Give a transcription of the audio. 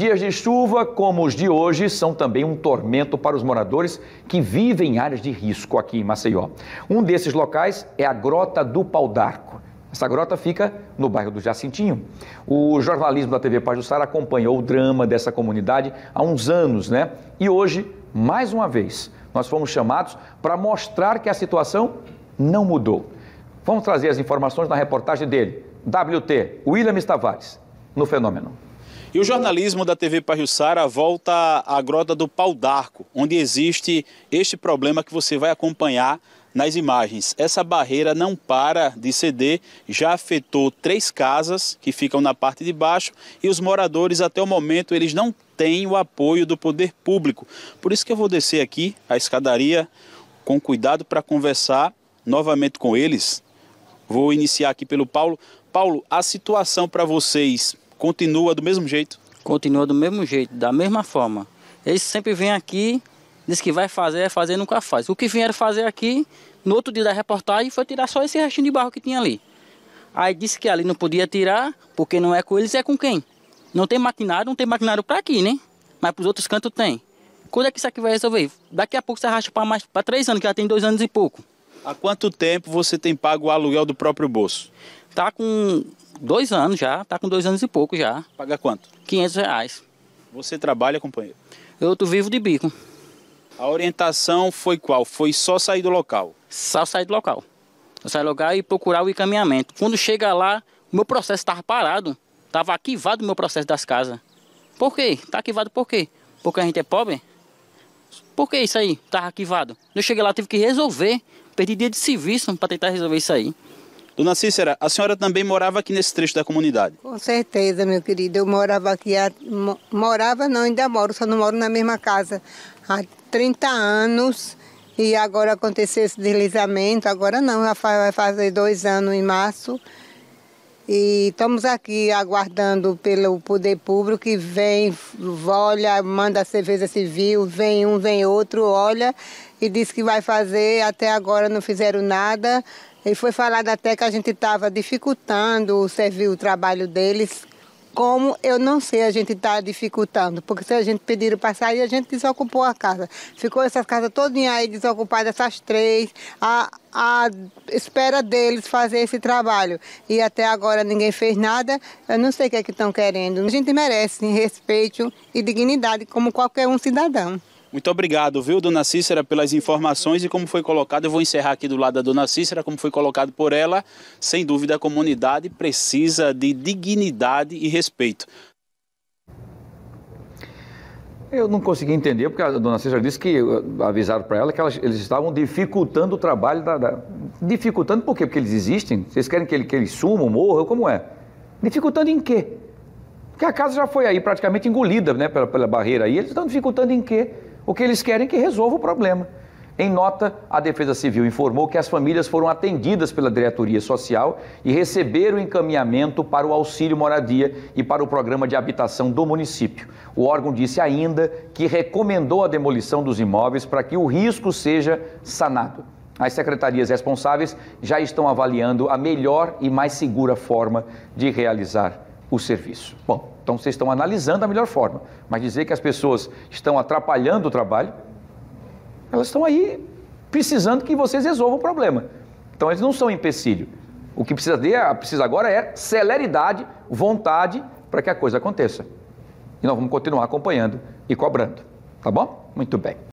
Dias de chuva, como os de hoje, são também um tormento para os moradores que vivem em áreas de risco aqui em Maceió. Um desses locais é a Grota do Pau d'Arco. Essa grota fica no bairro do Jacintinho. O jornalismo da TV Pajussara acompanhou o drama dessa comunidade há uns anos, né? E hoje, mais uma vez, nós fomos chamados para mostrar que a situação não mudou. Vamos trazer as informações na reportagem dele, WT, William Tavares, no Fenômeno. E o jornalismo da TV Pajjussara volta à Grota do Pau d'Arco, onde existe este problema que você vai acompanhar nas imagens. Essa barreira não para de ceder, já afetou três casas que ficam na parte de baixo e os moradores até o momento eles não têm o apoio do poder público. Por isso que eu vou descer aqui a escadaria com cuidado para conversar novamente com eles. Vou iniciar aqui pelo Paulo. Paulo, a situação para vocês Continua do mesmo jeito? Continua do mesmo jeito, da mesma forma. Eles sempre vêm aqui, diz que vai fazer, é fazer, nunca faz. O que vieram fazer aqui, no outro dia da reportagem, foi tirar só esse restinho de barro que tinha ali. Aí disse que ali não podia tirar, porque não é com eles, é com quem? Não tem maquinário, não tem maquinário para aqui, né? Mas para os outros cantos tem. Quando é que isso aqui vai resolver? Daqui a pouco você arrasta para mais para três anos, que já tem dois anos e pouco. Há quanto tempo você tem pago o aluguel do próprio bolso? Tá com dois anos já, tá com dois anos e pouco já. Paga quanto? 500 reais. Você trabalha, companheiro? Eu tô vivo de bico. A orientação foi qual? Foi só sair do local? Só sair do local. Só sair do local e procurar o encaminhamento. Quando chega lá, o meu processo estava parado. Estava arquivado o meu processo das casas. Por quê? Está arquivado por quê? Porque a gente é pobre? Por que isso aí? Estava arquivado. Eu cheguei lá, tive que resolver. Perdi dia de serviço para tentar resolver isso aí. Dona Cícera, a senhora também morava aqui nesse trecho da comunidade? Com certeza, meu querido. Eu morava aqui, morava não, ainda moro, só não moro na mesma casa há 30 anos. E agora aconteceu esse deslizamento, agora não, já vai fazer dois anos em março. E estamos aqui aguardando pelo poder público que vem, olha, manda a cerveja civil, vem um, vem outro, olha e diz que vai fazer, até agora não fizeram nada. E foi falado até que a gente estava dificultando servir o trabalho deles. Como eu não sei, a gente está dificultando, porque se a gente pedir para sair, a gente desocupou a casa. Ficou essas casas todas aí desocupadas, essas três, a, a espera deles fazer esse trabalho. E até agora ninguém fez nada, eu não sei o que é que estão querendo. A gente merece respeito e dignidade como qualquer um cidadão. Muito obrigado, viu, dona Cícera, pelas informações e como foi colocado, eu vou encerrar aqui do lado da dona Cícera, como foi colocado por ela, sem dúvida a comunidade precisa de dignidade e respeito. Eu não consegui entender, porque a dona Cícera disse que eh, avisaram para ela que elas, eles estavam dificultando o trabalho da, da, Dificultando por quê? Porque eles existem? Vocês querem que, ele, que eles sumam, morram? Como é? Dificultando em quê? Porque a casa já foi aí praticamente engolida né, pela, pela barreira aí. Eles estão dificultando em quê? porque eles querem que resolva o problema. Em nota, a Defesa Civil informou que as famílias foram atendidas pela diretoria social e receberam encaminhamento para o auxílio moradia e para o programa de habitação do município. O órgão disse ainda que recomendou a demolição dos imóveis para que o risco seja sanado. As secretarias responsáveis já estão avaliando a melhor e mais segura forma de realizar o serviço. Bom, então vocês estão analisando a melhor forma, mas dizer que as pessoas estão atrapalhando o trabalho, elas estão aí precisando que vocês resolvam o problema. Então eles não são empecilho. O que precisa, de, precisa agora é celeridade, vontade para que a coisa aconteça. E nós vamos continuar acompanhando e cobrando. Tá bom? Muito bem.